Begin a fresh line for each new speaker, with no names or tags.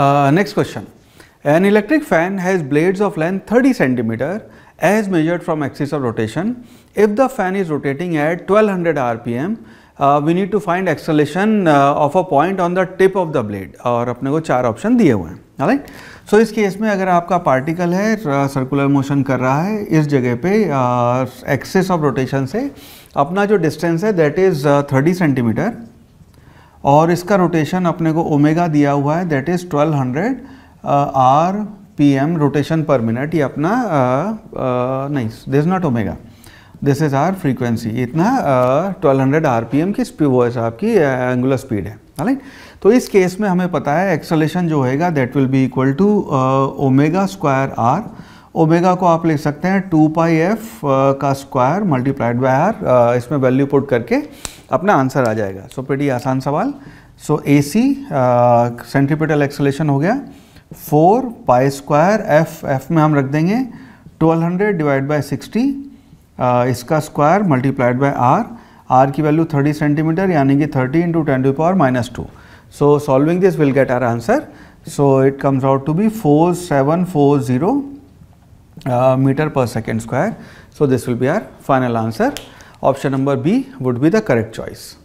Next question an electric fan has blades of length thirty centimetre as measured from axis of rotation if the fan is rotating at twelve hundred R P M we need to find acceleration of a point on the tip of the blade और अपने को चार option दिए हुए हैं right so इस case में अगर आपका पार्टिकल है सर्कुलर मोशन कर रहा है इस जगह पे एक्सेस ऑफ रोटेशन से अपना जो डिस्टेंस है दैट इज थर्टी सेंटीमीटर और इसका रोटेशन अपने को ओमेगा दिया हुआ है that is 1200 hundred R P M rotation per minute ये अपना uh, uh, नहीं this not omega this is our frequency इतना twelve hundred R P M की वो है आपकी एंगुलर स्पीड है राइट तो इस केस में हमें पता है एक्सलेशन जो होएगा that will be equal to omega square R omega को आप ले सकते हैं टू पाई एफ का स्क्वायर मल्टीप्लाइड बाय आर इसमें वैल्यू पुट करके अपना आंसर आ जाएगा सो पेटी आसान सवाल सो ए सी सेंट्रीपिटल एक्सलेशन हो गया four pi square F F में हम रख देंगे 1200 डिवाइड बाय 60 इसका square multiplied by R R की वैल्यू 30 सेंटीमीटर यानी कि 30 into ten to power minus two so solving this will get our answer so it comes out to be 4740 metre per second square so this will be our final answer Option number B would be the correct choice.